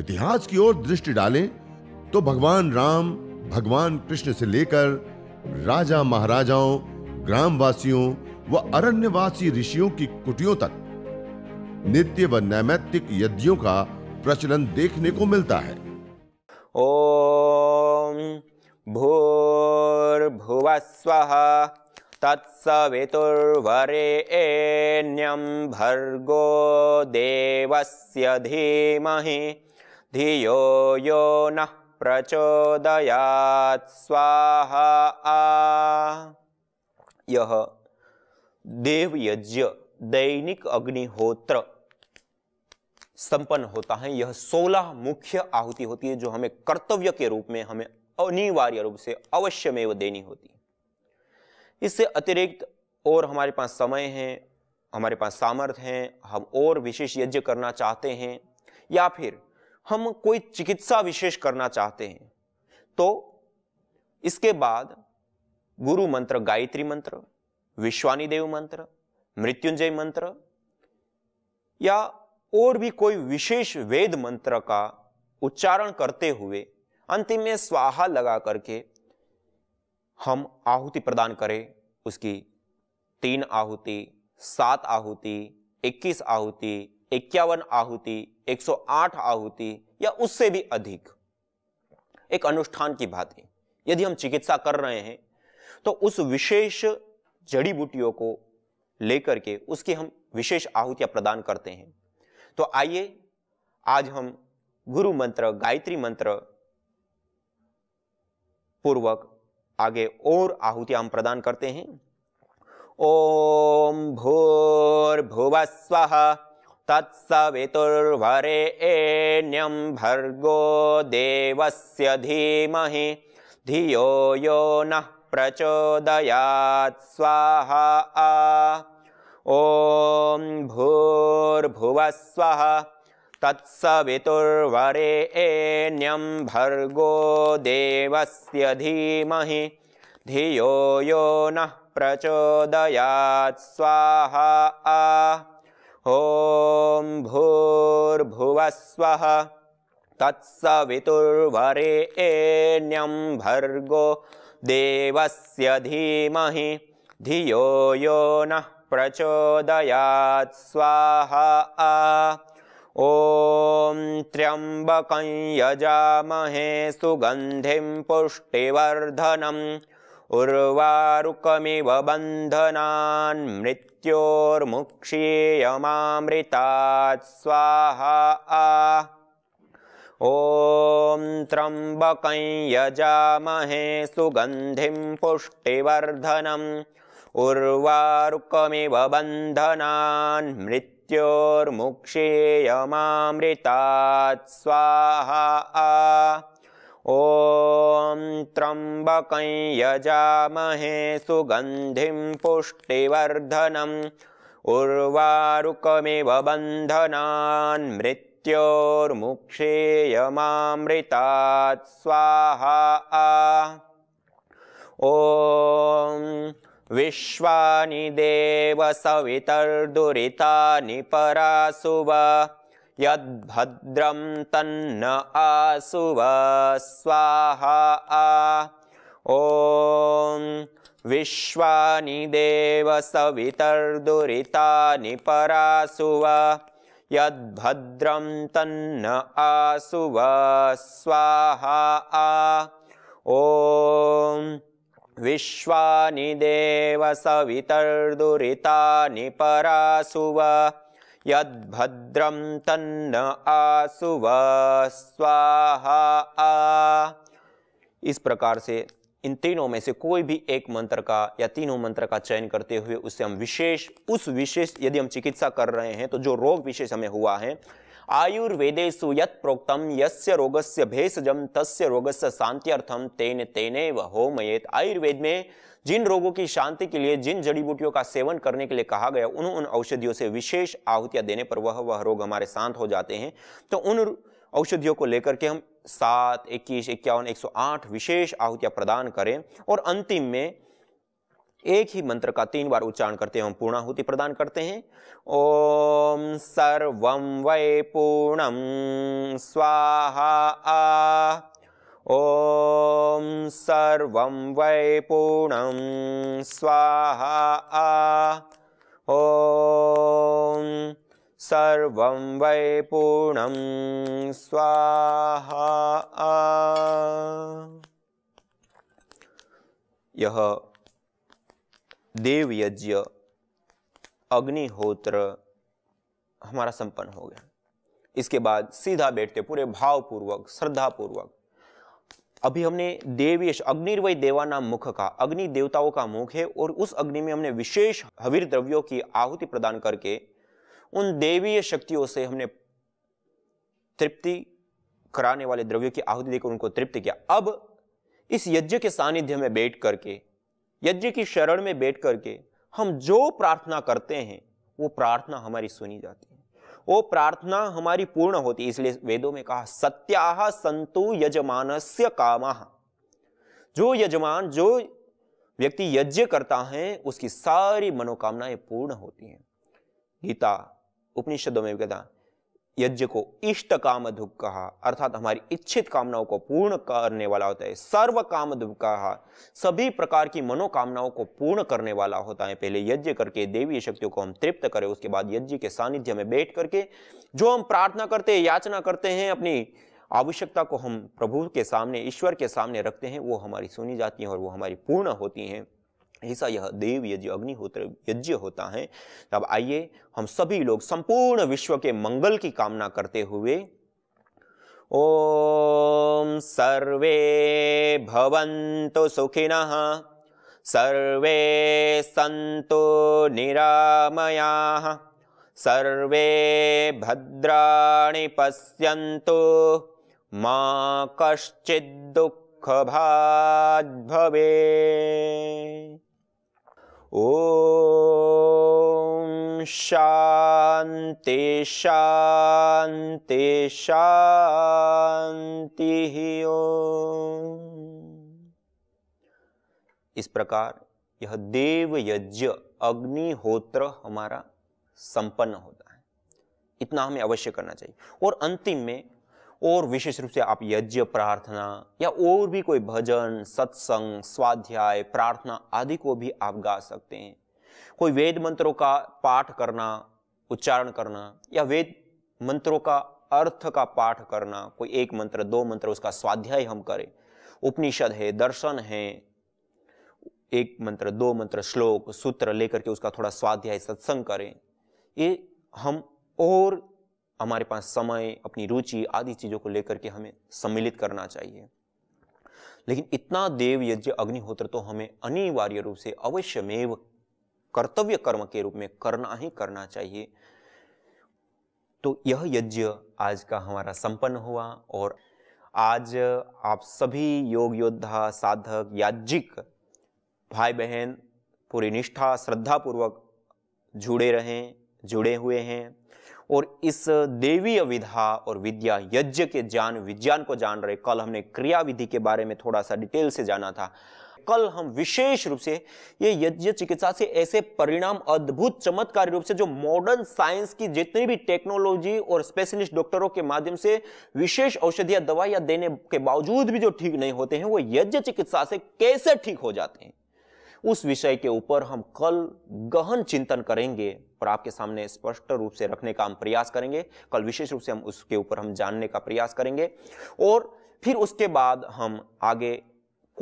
इतिहास की ओर दृष्टि डालें तो भगवान राम भगवान कृष्ण से लेकर राजा महाराजाओं ग्रामवासियों व अरण्यवासी ऋषियों की कुटियों तक नित्य व नैमित्तिक यज्ञों का प्रचलन देखने को मिलता है ओम भूर्भुवस्व तत्सवितुर्वरेण्यं भर्गो देवस्य धीमहि धियो यो न प्रचोदयात् स्वाहा यह देव यज्ञ दैनिक अग्निहोत्र संपन्न होता है यह सोलह मुख्य आहुति होती है जो हमें कर्तव्य के रूप में हमें अनिवार्य रूप से अवश्य में देनी होती है इससे अतिरिक्त और हमारे पास समय है हमारे पास सामर्थ्य है हम और विशेष यज्ञ करना चाहते हैं या फिर हम कोई चिकित्सा विशेष करना चाहते हैं तो इसके बाद गुरु मंत्र गायत्री मंत्र विश्वानी देव मंत्र मृत्युंजय मंत्र या और भी कोई विशेष वेद मंत्र का उच्चारण करते हुए अंतिम में स्वाहा लगा करके हम आहुति प्रदान करें उसकी तीन आहुति सात आहुति इक्कीस आहुति इक्यावन आहुति 108 आहुति या उससे भी अधिक एक अनुष्ठान की बात है यदि हम चिकित्सा कर रहे हैं तो उस विशेष जड़ी बूटियों को लेकर के उसकी हम विशेष आहुतियां प्रदान करते हैं तो आइए आज हम गुरु मंत्र गायत्री मंत्र पूर्वक आगे और आहुतियां हम प्रदान करते हैं ओम भूर्भुवस्व तत्सवितुर्वरेण्यं भर्गो देवस्य धीमहि धियो यो नः प्रचोदयात् स्वाहा ॐ भूर्भुवः स्वः तत्सवितुर्वरेण्यं भर्गो देवस्य धीमहि धियो यो नः प्रचोदयात् स्वाहा ॐ भूर्भुवस्वः तत्सवितुर्वरे एण्यं भर्गो देवस्य धीमहि धियो यो नः प्रचोदयात् स्वाहा ॐ त्र्यम्बकं यजामहे सुगन्धिं पुष्टिवर्धनम् उर्वारुकमिव बन्धनान् मृत्योर्मुक्षीयमामृतात् स्वाहा ॐ त्र्यम्बकं यजामहे सुगन्धिं पुष्टिवर्धनम् उर्वारुकमिव बन्धनान् मृत्योर्मुक्षीयमामृतात् स्वाहा ॐ त्र्यम्बकं यजामहे सुगन्धिं पुष्टिवर्धनम् उर्वारुकमिव मृत्योर्मुक्षेयमामृतात् स्वाहा ॐ विश्वानि देवसवितर्दुरितानि परासु वा यद्भद्रं तन्न आसुव स्वाहा ॐ विश्वानि देव सवितर्दुरितानि परासु यद्भद्रं तन्न आसुव स्वाहा ॐ विश्वानि देव सवितर्दुरितानि परासुव यद्रम तन्न आसुव स्वाहा आ इस प्रकार से इन तीनों में से कोई भी एक मंत्र का या तीनों मंत्र का चयन करते हुए उससे हम विशेष उस विशेष यदि हम चिकित्सा कर रहे हैं तो जो रोग विशेष हमें हुआ है आयुर्वेदेशु यत् प्रोक्तम यस्य रोगस्य भेषजम तस्य रोगस्य शांत्यर्थम तेन तेने वह होमयेत आयुर्वेद में जिन रोगों की शांति के लिए जिन जड़ी बूटियों का सेवन करने के लिए कहा गया उन उन औषधियों से विशेष आहुतियाँ देने पर वह वह रोग हमारे शांत हो जाते हैं तो उन औषधियों को लेकर के हम सात इक्कीस इक्यावन एक सौ आठ विशेष आहुतियाँ प्रदान करें और अंतिम में एक ही मंत्र का तीन बार उच्चारण करते हैं हम पूर्णाहुति प्रदान करते हैं ओम सर्वम वै पूर्णम स्वाहा आ ॐ सर्वं वै पूर्णं स्वाहा ॐ सर्वं वै पूर्णं स्वाहा यह देव यज्ञ अग्निहोत्र हमारा संपन्न हो गया इसके बाद सीधा बैठते पूरे भावपूर्वक श्रद्धापूर्वक अभी हमने देवेश अग्निर्वय देवा नाम मुख का अग्नि देवताओं का मुख है और उस अग्नि में हमने विशेष हवीर द्रव्यों की आहुति प्रदान करके उन देवीय शक्तियों से हमने तृप्ति कराने वाले द्रव्यों की आहुति देकर उनको तृप्त किया अब इस यज्ञ के सानिध्य में बैठ करके यज्ञ की शरण में बैठ करके हम जो प्रार्थना करते हैं वो प्रार्थना हमारी सुनी जाती है वो प्रार्थना हमारी पूर्ण होती इसलिए वेदों में कहा सत्या संतु यजमान से काम जो यजमान जो व्यक्ति यज्ञ करता है उसकी सारी मनोकामनाएं पूर्ण होती हैं गीता उपनिषदों में भी कहता यज्ञ को इष्ट काम कहा अर्थात हमारी इच्छित कामनाओं को पूर्ण करने वाला होता है सर्व काम कहा सभी प्रकार की मनोकामनाओं को पूर्ण करने वाला होता है पहले यज्ञ करके देवी शक्तियों को हम तृप्त करें उसके बाद यज्ञ के सानिध्य में बैठ करके जो हम प्रार्थना करते हैं याचना करते हैं अपनी आवश्यकता को हम प्रभु के सामने ईश्वर के सामने रखते हैं वो हमारी सुनी जाती हैं और वो हमारी पूर्ण होती हैं ऐसा यह देव यज्ञ अग्निहोत्र यज्ञ होता है तब आइए हम सभी लोग संपूर्ण विश्व के मंगल की कामना करते हुए ओम सर्वे भवन्तु सुखिनः सर्वे सन्तु निरामयाः सर्वे भद्राणि पश्यन्तु मा कश्चिद्दुःखभाद्भवे ओम शांति शांति शांति इस प्रकार यह देव यज्ञ अग्निहोत्र हमारा संपन्न होता है इतना हमें अवश्य करना चाहिए और अंतिम में और विशेष रूप से आप यज्ञ प्रार्थना या और भी कोई भजन सत्संग स्वाध्याय प्रार्थना आदि को भी आप गा सकते हैं कोई वेद मंत्रों का पाठ करना उच्चारण करना या वेद मंत्रों का अर्थ का पाठ करना कोई एक मंत्र दो मंत्र उसका स्वाध्याय हम करें उपनिषद है दर्शन है एक मंत्र दो मंत्र श्लोक सूत्र लेकर के उसका थोड़ा स्वाध्याय सत्संग करें ये हम और हमारे पास समय अपनी रुचि आदि चीज़ों को लेकर के हमें सम्मिलित करना चाहिए लेकिन इतना देव यज्ञ अग्निहोत्र तो हमें अनिवार्य रूप से अवश्यमेव कर्तव्य कर्म के रूप में करना ही करना चाहिए तो यह यज्ञ आज का हमारा संपन्न हुआ और आज आप सभी योग योद्धा साधक याज्ञिक भाई बहन पूरी निष्ठा श्रद्धापूर्वक जुड़े रहें जुड़े हुए हैं और इस देवीय विधा और विद्या यज्ञ के ज्ञान विज्ञान को जान रहे कल हमने क्रिया विधि के बारे में थोड़ा सा डिटेल से जाना था कल हम विशेष रूप से ये यज्ञ चिकित्सा से ऐसे परिणाम अद्भुत चमत्कारी रूप से जो मॉडर्न साइंस की जितनी भी टेक्नोलॉजी और स्पेशलिस्ट डॉक्टरों के माध्यम से विशेष औषधियां दवाइयां देने के बावजूद भी जो ठीक नहीं होते हैं वो यज्ञ चिकित्सा से कैसे ठीक हो जाते हैं उस विषय के ऊपर हम कल गहन चिंतन करेंगे और आपके सामने स्पष्ट रूप से रखने का हम प्रयास करेंगे कल विशेष रूप से हम उसके ऊपर हम जानने का प्रयास करेंगे और फिर उसके बाद हम आगे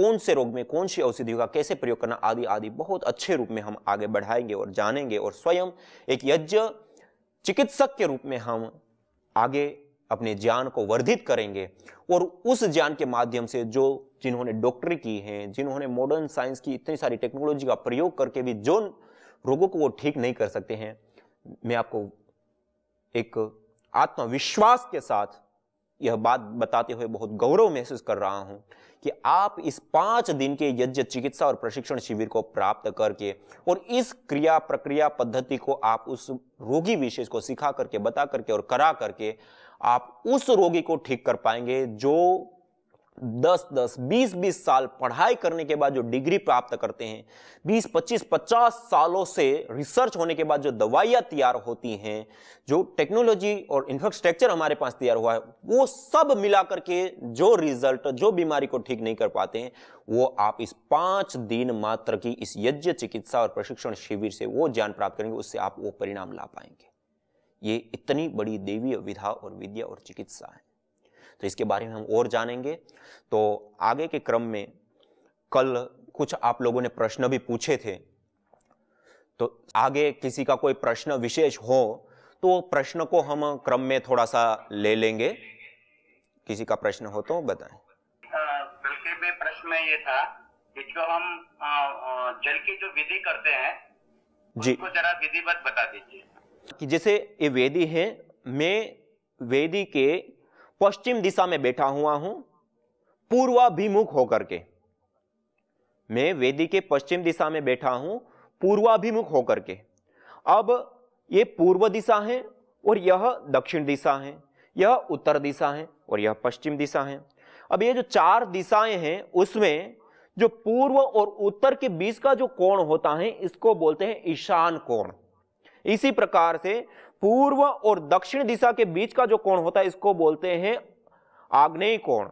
कौन से रोग में कौन सी औषधियों का कैसे प्रयोग करना आदि आदि बहुत अच्छे रूप में हम आगे बढ़ाएंगे और जानेंगे और स्वयं एक यज्ञ चिकित्सक के रूप में हम आगे अपने ज्ञान को वर्धित करेंगे और उस ज्ञान के माध्यम से जो जिन्होंने डॉक्टरी की है जिन्होंने मॉडर्न साइंस की इतनी सारी टेक्नोलॉजी का प्रयोग करके भी जो रोगों को वो ठीक नहीं कर सकते हैं मैं आपको एक आत्मविश्वास के साथ यह बात बताते हुए बहुत गौरव महसूस कर रहा हूं कि आप इस पांच दिन के यज्ञ चिकित्सा और प्रशिक्षण शिविर को प्राप्त करके और इस क्रिया प्रक्रिया पद्धति को आप उस रोगी विशेष को सिखा करके बता करके और करा करके आप उस रोगी को ठीक कर पाएंगे जो 10 10 20 20 साल पढ़ाई करने के बाद जो डिग्री प्राप्त करते हैं 20 25 50 सालों से रिसर्च होने के बाद जो दवाइयाँ तैयार होती हैं जो टेक्नोलॉजी और इंफ्रास्ट्रक्चर हमारे पास तैयार हुआ है वो सब मिलाकर के जो रिजल्ट जो बीमारी को ठीक नहीं कर पाते हैं वो आप इस पाँच दिन मात्र की इस यज्ञ चिकित्सा और प्रशिक्षण शिविर से वो ज्ञान प्राप्त करेंगे उससे आप वो परिणाम ला पाएंगे ये इतनी बड़ी देवी विधा और विद्या और चिकित्सा है तो इसके बारे में हम और जानेंगे तो आगे के क्रम में कल कुछ आप लोगों ने प्रश्न भी पूछे थे तो आगे किसी का कोई प्रश्न विशेष हो तो प्रश्न को हम क्रम में थोड़ा सा ले लेंगे किसी का प्रश्न हो तो बताएं प्रश्न ये था कि जो हम जल की जो विधि करते हैं जी जरा विधिवत बता दीजिए कि जैसे ये वेदी है मैं वेदी के पश्चिम दिशा में बैठा हुआ हूं पूर्वाभिमुख होकर के मैं वेदी के पश्चिम दिशा में बैठा हूं पूर्वाभिमुख होकर के अब ये पूर्व दिशा है और यह दक्षिण दिशा है यह उत्तर दिशा है और यह पश्चिम दिशा है अब ये जो चार दिशाएं हैं उसमें जो पूर्व और उत्तर के बीच का जो कोण होता है इसको बोलते हैं ईशान कोण इसी प्रकार से पूर्व और दक्षिण दिशा के बीच का जो कोण होता है इसको बोलते हैं आग्नेय कोण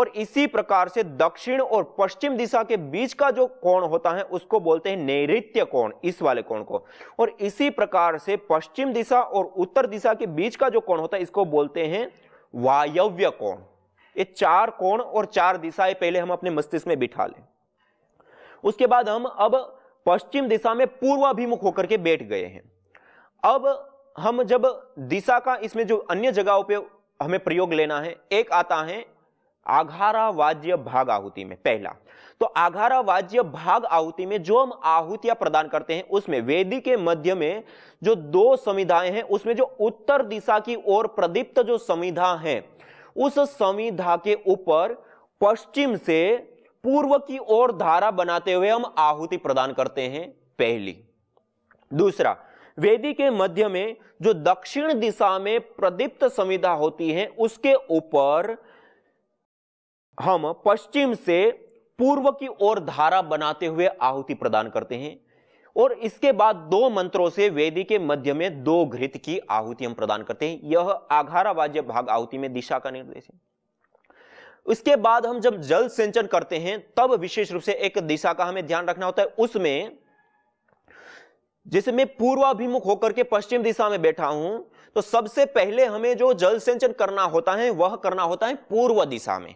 और इसी प्रकार से दक्षिण और पश्चिम दिशा के बीच का जो कोण होता है उसको बोलते हैं नैत्य कोण इस वाले कोण को और इसी प्रकार से पश्चिम दिशा और उत्तर दिशा के बीच का जो कोण होता है इसको बोलते हैं वायव्य कोण ये चार कोण और चार दिशाएं पहले हम अपने मस्तिष्क में बिठा लें उसके बाद हम अब पश्चिम दिशा में पूर्वाभिमुख होकर के बैठ गए हैं अब हम जब दिशा का इसमें जो अन्य जगहों पे हमें प्रयोग लेना है एक आता है आघारा वाज्य भाग आहुति में पहला तो आघारा वाज्य भाग आहुति में जो हम आहुतियां प्रदान करते हैं उसमें वेदी के मध्य में जो दो संविधाएं हैं उसमें जो उत्तर दिशा की ओर प्रदीप्त जो संविधा है उस संविधा के ऊपर पश्चिम से पूर्व की ओर धारा बनाते हुए हम आहुति प्रदान करते हैं पहली दूसरा वेदी के मध्य में जो दक्षिण दिशा में प्रदीप्त संविधा होती है उसके ऊपर हम पश्चिम से पूर्व की ओर धारा बनाते हुए आहुति प्रदान करते हैं और इसके बाद दो मंत्रों से वेदी के मध्य में दो घृत की आहुति हम प्रदान करते हैं यह आघारावाज्य भाग आहुति में दिशा का निर्देश है उसके बाद हम जब जल सिंचन करते हैं तब विशेष रूप से एक दिशा का हमें ध्यान रखना होता है उसमें जैसे मैं पूर्वाभिमुख होकर के पश्चिम दिशा में बैठा हूं तो सबसे पहले हमें जो जल सिंचन करना होता है वह करना होता है पूर्व दिशा में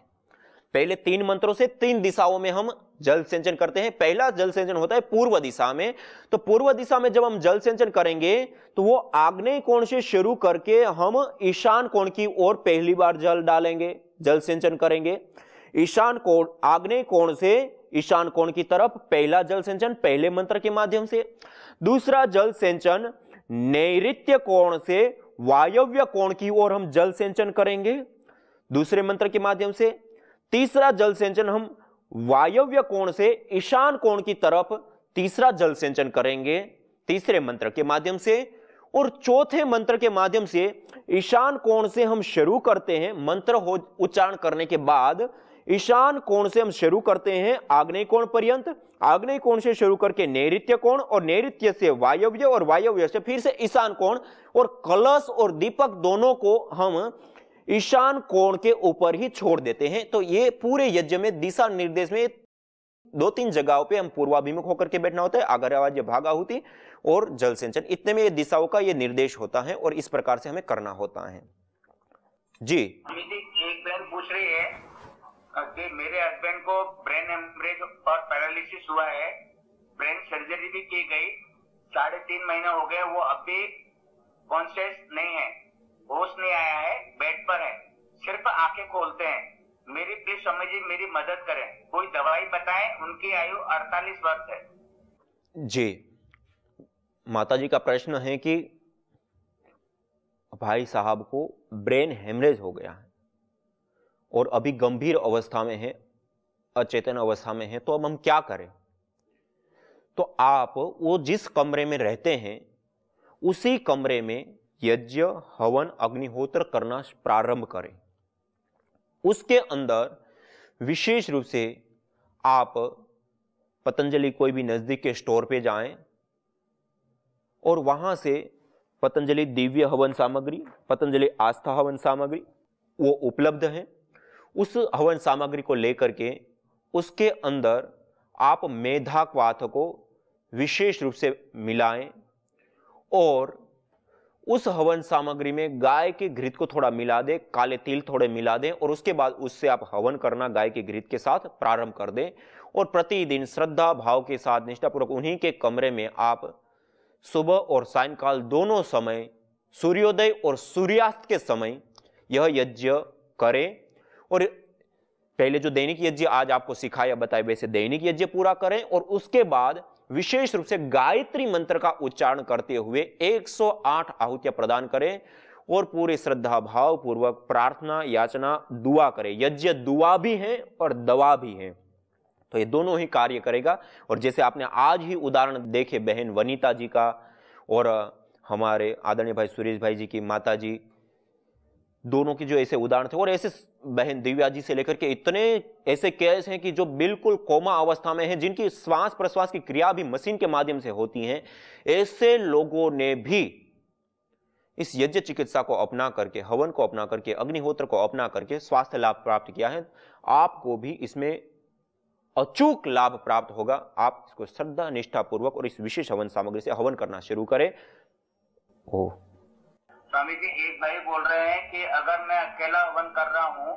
पहले तीन मंत्रों से तीन दिशाओं में हम जल सिंचन करते हैं पहला जल सिंचन होता है पूर्व दिशा में तो पूर्व दिशा में जब हम जल सिंचन करेंगे तो वो आग्नेय कोण से शुरू करके हम ईशान कोण की ओर पहली बार जल डालेंगे जल सिंचन करेंगे ईशान कोण आग्नेय कोण से ईशान कोण की तरफ पहला जल सिंचन पहले मंत्र के माध्यम से दूसरा जल सिंचन नैत्य कोण से वायव्य कोण की ओर हम जल सिंचन करेंगे दूसरे मंत्र के माध्यम से तीसरा जल सिंचन हम वायव्य कोण से ईशान कोण की तरफ तीसरा जल सिंचन करेंगे तीसरे मंत्र के माध्यम से और चौथे मंत्र के माध्यम से ईशान कोण से हम शुरू करते हैं मंत्र हो उच्चारण करने के बाद ईशान कोण से हम शुरू करते हैं आग्नेय कोण पर्यंत आग्नेय कोण से शुरू करके नैत्य कोण और नैत्य से वायव्य और वायव्य से फिर से ईशान कोण और कलश और दीपक दोनों को हम ईशान कोण के ऊपर ही छोड़ देते हैं तो ये पूरे यज्ञ में दिशा निर्देश में दो तीन जगहों पे हम पूर्वाभिमुख होकर के बैठना होता है आगरवाज होती और जल सिंचन इतने में ये दिशाओं का ये निर्देश होता है और इस प्रकार से हमें करना होता है जी एक बहन पूछ रही है मेरे हस्बैंड को ब्रेन हेमरेज और पैरालिसिस हुआ है ब्रेन सर्जरी भी की गई साढ़े तीन महीना हो गए वो अभी कॉन्शियस नहीं है होश नहीं आया है बेड पर है सिर्फ आंखें खोलते हैं मेरी प्लीज समझिए मेरी मदद करें कोई दवाई बताएं उनकी आयु 48 वर्ष है जी माता जी का प्रश्न है कि भाई साहब को ब्रेन हेमरेज हो गया है और अभी गंभीर अवस्था में है अचेतन अवस्था में है तो अब हम क्या करें तो आप वो जिस कमरे में रहते हैं उसी कमरे में यज्ञ हवन अग्निहोत्र करना प्रारंभ करें उसके अंदर विशेष रूप से आप पतंजलि कोई भी नज़दीक के स्टोर पे जाएं और वहां से पतंजलि दिव्य हवन सामग्री पतंजलि आस्था हवन सामग्री वो उपलब्ध है उस हवन सामग्री को लेकर के उसके अंदर आप मेधा क्वाथ को विशेष रूप से मिलाएं और उस हवन सामग्री में गाय के घृत को थोड़ा मिला दें काले तिल थोड़े मिला दें और उसके बाद उससे आप हवन करना गाय के घृत के साथ प्रारंभ कर दें और प्रतिदिन श्रद्धा भाव के साथ निष्ठापूर्वक उन्हीं के कमरे में आप सुबह और सायंकाल दोनों समय सूर्योदय और सूर्यास्त के समय यह यज्ञ करें और पहले जो दैनिक यज्ञ आज आपको सिखाया बताए वैसे दैनिक यज्ञ पूरा करें और उसके बाद विशेष रूप से गायत्री मंत्र का उच्चारण करते हुए 108 आहुतियां प्रदान करें और पूरे श्रद्धा भाव पूर्वक प्रार्थना याचना दुआ करें यज्ञ दुआ भी है और दवा भी है तो ये दोनों ही कार्य करेगा और जैसे आपने आज ही उदाहरण देखे बहन वनीता जी का और हमारे आदरणीय भाई सुरेश भाई जी की माता जी दोनों के जो ऐसे उदाहरण थे और ऐसे बहन दिव्या जी से लेकर के इतने ऐसे केस हैं कि जो बिल्कुल कोमा अवस्था में हैं जिनकी श्वास प्रश्वास की क्रिया भी मशीन के माध्यम से होती हैं ऐसे लोगों ने भी इस यज्ञ चिकित्सा को अपना करके हवन को अपना करके अग्निहोत्र को अपना करके स्वास्थ्य लाभ प्राप्त किया है आपको भी इसमें अचूक लाभ प्राप्त होगा आप इसको श्रद्धा निष्ठापूर्वक और इस विशेष हवन सामग्री से हवन करना शुरू करें ओह स्वामी जी एक भाई बोल रहे हैं कि अगर मैं अकेला हवन कर रहा हूँ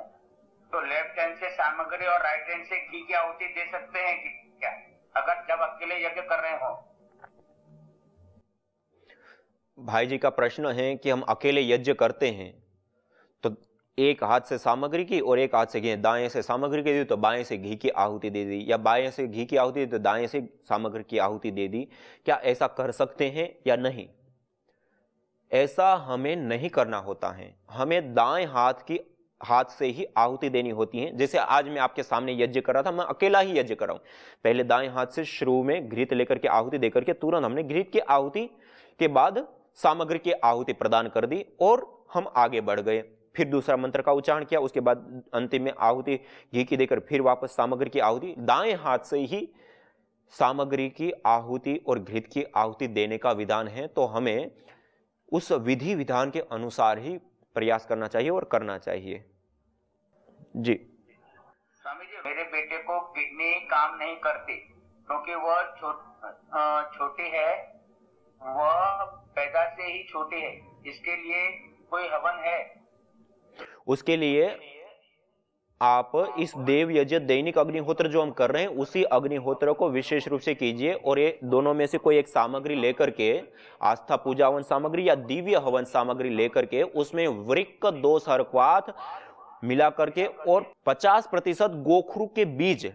तो लेफ्ट हैंड से सामग्री और राइट हैंड से घी की आहुति दे सकते हैं कि क्या अगर जब अकेले यज्ञ कर रहे हो भाई जी का प्रश्न है कि हम अकेले यज्ञ करते हैं तो एक हाथ से सामग्री की और एक हाथ से घी दाएं से सामग्री के दी तो बाएं से घी की आहुति दे दी या बाएं से घी की आहुति दी तो दाएं से सामग्री की आहुति दे दी क्या ऐसा कर सकते हैं या नहीं ऐसा हमें नहीं करना होता है हमें दाएं हाथ की हाथ से ही आहुति देनी होती है जैसे आज मैं आपके सामने यज्ञ कर रहा था मैं अकेला ही यज्ञ कर रहा हूं पहले दाएं हाथ से शुरू में घृत लेकर के आहुति देकर के तुरंत हमने घृत की आहुति के बाद सामग्री की आहुति प्रदान कर दी और हम आगे बढ़ गए फिर दूसरा मंत्र का उच्चारण किया उसके बाद अंतिम में आहुति घी की देकर फिर वापस सामग्री की आहुति दाएं हाथ से ही सामग्री की आहुति और घृत की आहुति देने का विधान है तो हमें उस विधि विधान के अनुसार ही प्रयास करना चाहिए और करना चाहिए जी स्वामी जी मेरे बेटे को किडनी काम नहीं करती क्योंकि वह छोटी है वह पैदा से ही छोटी है इसके लिए कोई हवन है उसके लिए आप इस देव यज्ञ दैनिक अग्निहोत्र जो हम कर रहे हैं उसी अग्निहोत्र को विशेष रूप से कीजिए और ये दोनों में से कोई एक सामग्री लेकर के आस्था पूजा हवन सामग्री या दिव्य हवन सामग्री लेकर के उसमें वृक्क दो सर्कवात मिला करके और 50 प्रतिशत गोखरू के बीज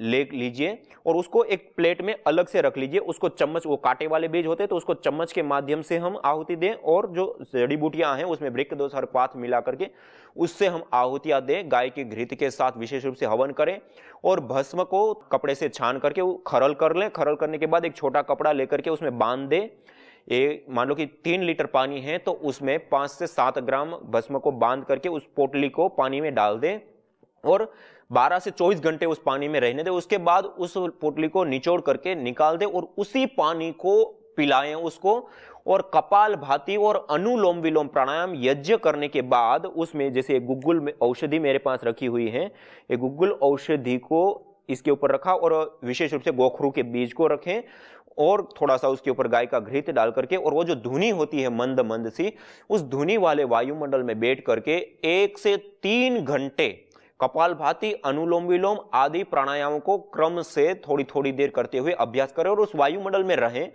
ले लीजिए और उसको एक प्लेट में अलग से रख लीजिए उसको चम्मच वो काटे वाले बीज होते हैं तो उसको चम्मच के माध्यम से हम आहुति दें और जो जड़ी बूटियां हैं उसमें वृक्ष दोष और पात मिला करके उससे हम आहुतियां दें गाय के घृत के साथ विशेष रूप से हवन करें और भस्म को कपड़े से छान करके खरल कर लें खरल करने के बाद एक छोटा कपड़ा लेकर के उसमें बांध दें ये मान लो कि तीन लीटर पानी है तो उसमें पाँच से सात ग्राम भस्म को बांध करके उस पोटली को पानी में डाल दें और 12 से 24 घंटे उस पानी में रहने दे उसके बाद उस पोटली को निचोड़ करके निकाल दें और उसी पानी को पिलाएं उसको और कपाल भाती और अनुलोम विलोम प्राणायाम यज्ञ करने के बाद उसमें जैसे गुग्गुल में औषधि मेरे पास रखी हुई है ये गुग्गुल औषधि को इसके ऊपर रखा और विशेष रूप से गोखरू के बीज को रखें और थोड़ा सा उसके ऊपर गाय का घृत डाल करके और वो जो धुनी होती है मंद मंद सी उस धुनी वाले वायुमंडल में बैठ करके एक से तीन घंटे कपाल भाती अनुलोम विलोम आदि प्राणायामों को क्रम से थोड़ी थोड़ी देर करते हुए अभ्यास करें और उस वायुमंडल में रहें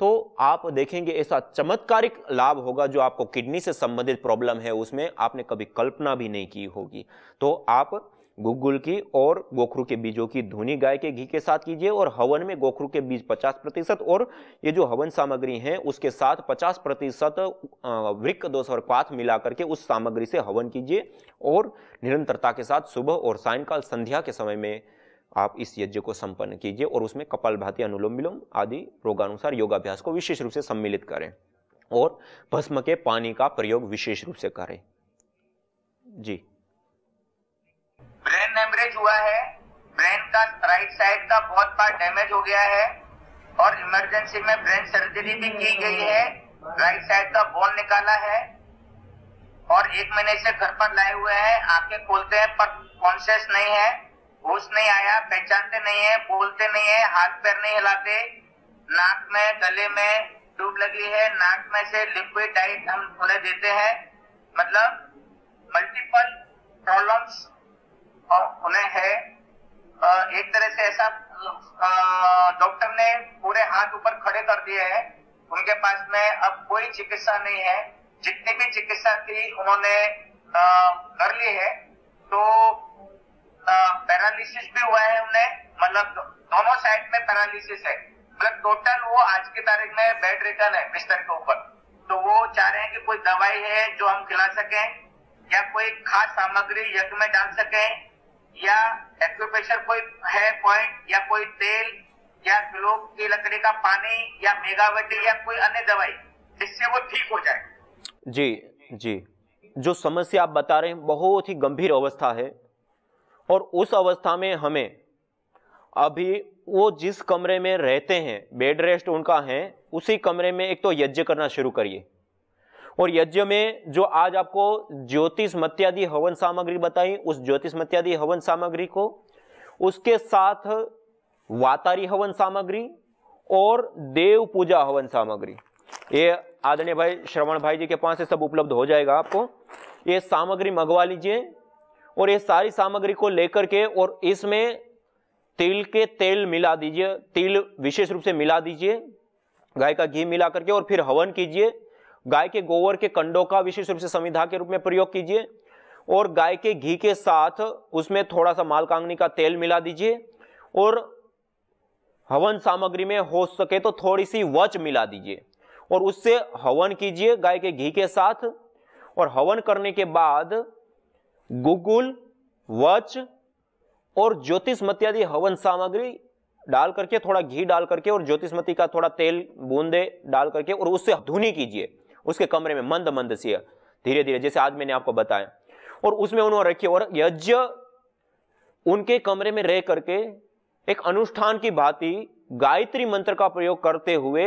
तो आप देखेंगे ऐसा चमत्कारिक लाभ होगा जो आपको किडनी से संबंधित प्रॉब्लम है उसमें आपने कभी कल्पना भी नहीं की होगी तो आप गुग्गुल की और गोखरू के बीजों की धुनी गाय के घी के साथ कीजिए और हवन में गोखरू के बीज 50 प्रतिशत और ये जो हवन सामग्री है उसके साथ 50 प्रतिशत वृक्क दोष और पाथ मिलाकर के उस सामग्री से हवन कीजिए और निरंतरता के साथ सुबह और सायंकाल संध्या के समय में आप इस यज्ञ को संपन्न कीजिए और उसमें कपाल भाती अनुलोम विलोम आदि रोगानुसार योगाभ्यास को विशेष रूप से सम्मिलित करें और भस्म के पानी का प्रयोग विशेष रूप से करें जी ब्रेन हेमरेज हुआ है ब्रेन का राइट साइड का बहुत पार्ट डैमेज हो गया है और इमरजेंसी में ब्रेन सर्जरी भी की गई है राइट साइड का बोन निकाला है और एक महीने से घर पर लाए हुए हैं आंखें खोलते हैं पर कॉन्शियस नहीं है होश नहीं आया पहचानते नहीं है बोलते नहीं है हाथ पैर नहीं हिलाते नाक में गले में डूब लगी है नाक में से लिक्विड डाइट हम उन्हें देते हैं मतलब मल्टीपल प्रॉब्लम्स और खुले हैं एक तरह से ऐसा डॉक्टर ने पूरे हाथ ऊपर खड़े कर दिए हैं उनके पास में अब कोई चिकित्सा नहीं है जितनी भी चिकित्सा थी उन्होंने कर ली है तो पैरालिसिस भी हुआ है उन्हें मतलब दोनों साइड में पैरालिसिस है मतलब टोटल वो आज की तारीख में बेड रिटर्न है बिस्तर के ऊपर तो वो चाह रहे हैं कि कोई दवाई है जो हम खिला सकें या कोई खास सामग्री यज्ञ में डाल सकें या एक्यूप्रेशर कोई है पॉइंट या कोई तेल या ग्लोब की लकड़ी का पानी या मेगावटी या कोई अन्य दवाई इससे वो ठीक हो जाए जी जी जो समस्या आप बता रहे हैं बहुत ही गंभीर अवस्था है और उस अवस्था में हमें अभी वो जिस कमरे में रहते हैं बेड रेस्ट उनका है उसी कमरे में एक तो यज्ञ करना शुरू करिए और यज्ञ में जो आज आपको ज्योतिष मत्यादि हवन सामग्री बताई उस ज्योतिष मत्यादि हवन सामग्री को उसके साथ वातारी हवन सामग्री और देव पूजा हवन सामग्री ये आदरणीय भाई श्रवण भाई जी के पास से सब उपलब्ध हो जाएगा आपको ये सामग्री मंगवा लीजिए और ये सारी सामग्री को लेकर के और इसमें तिल के तेल मिला दीजिए तिल विशेष रूप से मिला दीजिए गाय का घी मिला करके और फिर हवन कीजिए गाय के गोबर के कंडों का विशेष रूप से संविधा के रूप में प्रयोग कीजिए और गाय के घी के साथ उसमें थोड़ा सा मालकांगनी का तेल मिला दीजिए और हवन सामग्री में हो सके तो थोड़ी सी वच मिला दीजिए और उससे हवन कीजिए गाय के घी के साथ और हवन करने के बाद गुगुल वच और ज्योतिष मत्यादि हवन सामग्री डाल करके थोड़ा घी डाल करके और ज्योतिषमती का थोड़ा तेल बूंदे डाल करके और उससे धुनी कीजिए उसके कमरे में मंद मंद सी धीरे धीरे जैसे आज मैंने आपको बताया और उसमें उन्होंने रखी और यज्ञ उनके कमरे में रह करके एक अनुष्ठान की भांति गायत्री मंत्र का प्रयोग करते हुए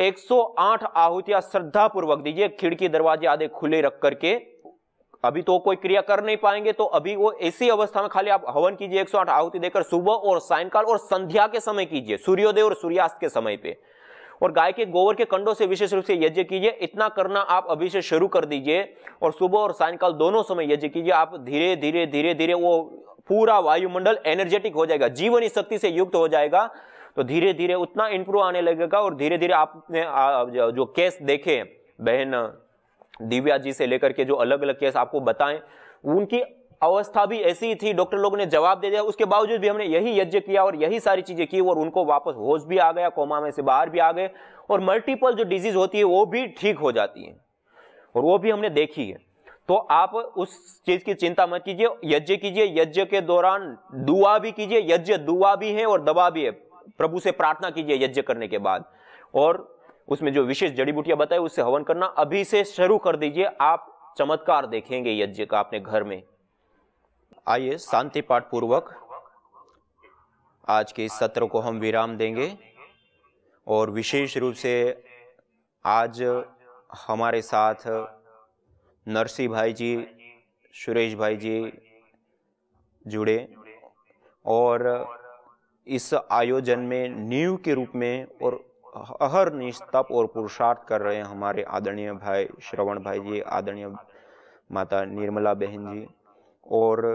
108 आहुतियां श्रद्धा पूर्वक दीजिए खिड़की दरवाजे आधे खुले रख करके अभी तो कोई क्रिया कर नहीं पाएंगे तो अभी वो ऐसी अवस्था में खाली आप हवन कीजिए 108 आहुति देकर सुबह और सायंकाल और संध्या के समय कीजिए सूर्योदय और सूर्यास्त के समय पे और गाय के गोबर के कंडों से विशेष रूप से यज्ञ कीजिए इतना करना आप अभी से शुरू कर दीजिए और सुबह और सायकाल दोनों समय यज्ञ कीजिए आप धीरे धीरे धीरे धीरे वो पूरा वायुमंडल एनर्जेटिक हो जाएगा जीवन इस शक्ति से युक्त हो जाएगा तो धीरे धीरे उतना इंप्रूव आने लगेगा और धीरे धीरे आपने जो केस देखे बहन दिव्या जी से लेकर के जो अलग अलग केस आपको बताएं उनकी अवस्था भी ऐसी थी डॉक्टर लोगों ने जवाब दे दिया उसके बावजूद भी हमने यही यज्ञ किया और यही सारी चीजें की और उनको वापस होश भी आ गया कोमा में से बाहर भी आ गए और मल्टीपल जो डिजीज होती है वो भी ठीक हो जाती है और वो भी हमने देखी है तो आप उस चीज की चिंता मत कीजिए यज्ञ कीजिए यज्ञ के दौरान दुआ भी कीजिए यज्ञ दुआ भी है और दवा भी है प्रभु से प्रार्थना कीजिए यज्ञ करने के बाद और उसमें जो विशेष जड़ी बूटियां बताई उससे हवन करना अभी से शुरू कर दीजिए आप चमत्कार देखेंगे यज्ञ का अपने घर में आइए शांति पाठ पूर्वक आज के इस सत्र को हम विराम देंगे और विशेष रूप से आज हमारे साथ नरसी भाई जी सुरेश भाई जी जुड़े और इस आयोजन में नींव के रूप में और हर निस्तप और पुरुषार्थ कर रहे हैं हमारे आदरणीय भाई श्रवण भाई जी आदरणीय माता निर्मला बहन जी और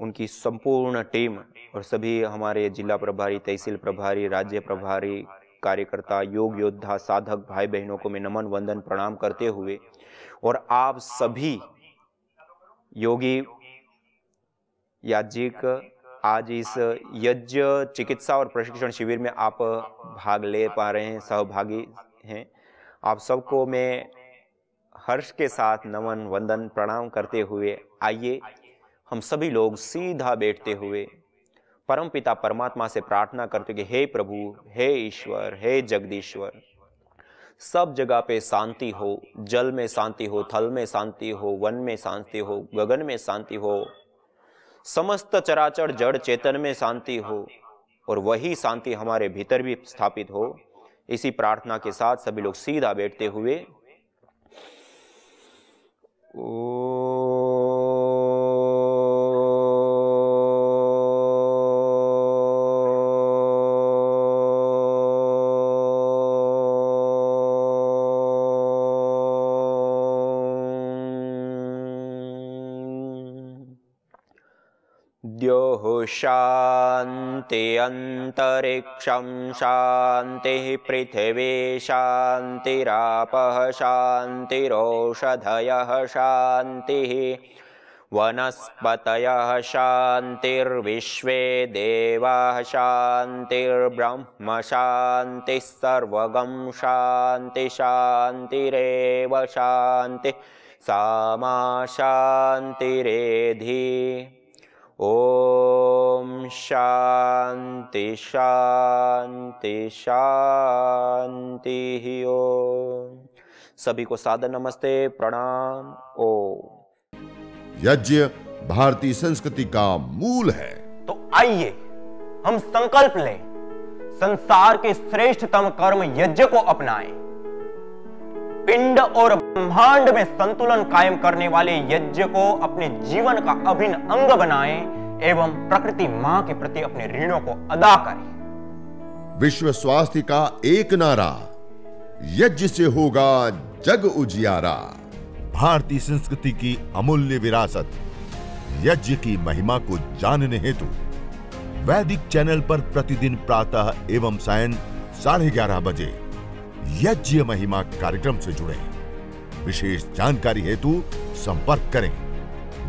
उनकी संपूर्ण टीम और सभी हमारे जिला प्रभारी तहसील प्रभारी राज्य प्रभारी कार्यकर्ता योग योद्धा साधक भाई बहनों को मैं नमन वंदन प्रणाम करते हुए और आप सभी योगी याज्ञिक आज इस यज्ञ चिकित्सा और प्रशिक्षण शिविर में आप भाग ले पा रहे हैं सहभागी हैं आप सबको मैं हर्ष के साथ नमन वंदन प्रणाम करते हुए आइए हम सभी लोग सीधा बैठते हुए परम पिता परमात्मा से प्रार्थना करते कि हे प्रभु हे ईश्वर हे जगदीश्वर सब जगह पे शांति हो जल में शांति हो थल में शांति हो वन में शांति हो गगन में शांति हो समस्त चराचर जड़ चेतन में शांति हो और वही शांति हमारे भीतर भी स्थापित हो इसी प्रार्थना के साथ सभी लोग सीधा बैठते हुए ओ शान्ति अन्तरिक्षं शान्तिः पृथिवी शान्तिरापः शान्तिरोषधयः शान्तिः वनस्पतयः शान्तिर्विश्वे देवाः शान्तिर्ब्रह्म सर्वगं शान्ति शान्तिरेव शान्ति सा मा शान्तिरेधि ओम शांति शांति शांति ही ओम सभी को सादर नमस्ते प्रणाम ओम यज्ञ भारतीय संस्कृति का मूल है तो आइए हम संकल्प लें संसार के श्रेष्ठतम कर्म यज्ञ को अपनाएं पिंड और ब्रह्मांड में संतुलन कायम करने वाले यज्ञ को अपने जीवन का अभिन्न अंग बनाएं एवं प्रकृति मां के प्रति अपने ऋणों को अदा करें विश्व स्वास्थ्य का एक नारा यज्ञ से होगा जग उजियारा भारतीय संस्कृति की अमूल्य विरासत यज्ञ की महिमा को जानने हेतु वैदिक चैनल पर प्रतिदिन प्रातः एवं सायं साढ़े ग्यारह बजे यज्ञ महिमा कार्यक्रम से जुड़े विशेष जानकारी हेतु संपर्क करें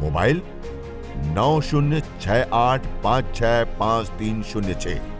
मोबाइल नौ शून्य छ आठ पाँच छह पाँच तीन शून्य छः